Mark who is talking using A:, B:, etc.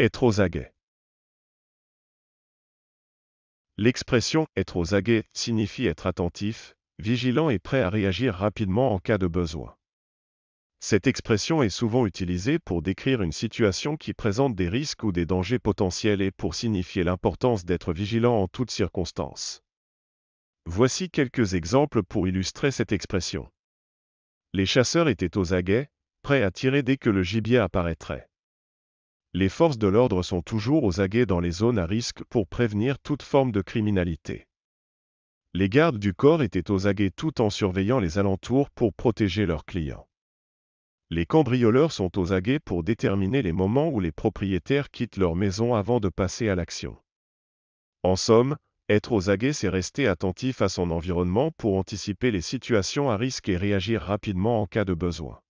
A: Être aux aguets. L'expression être aux aguets signifie être attentif, vigilant et prêt à réagir rapidement en cas de besoin. Cette expression est souvent utilisée pour décrire une situation qui présente des risques ou des dangers potentiels et pour signifier l'importance d'être vigilant en toutes circonstances. Voici quelques exemples pour illustrer cette expression. Les chasseurs étaient aux aguets, prêts à tirer dès que le gibier apparaîtrait les forces de l'ordre sont toujours aux aguets dans les zones à risque pour prévenir toute forme de criminalité. Les gardes du corps étaient aux aguets tout en surveillant les alentours pour protéger leurs clients. Les cambrioleurs sont aux aguets pour déterminer les moments où les propriétaires quittent leur maison avant de passer à l'action. En somme, être aux aguets, c'est rester attentif à son environnement pour anticiper les situations à risque et réagir rapidement en cas de besoin.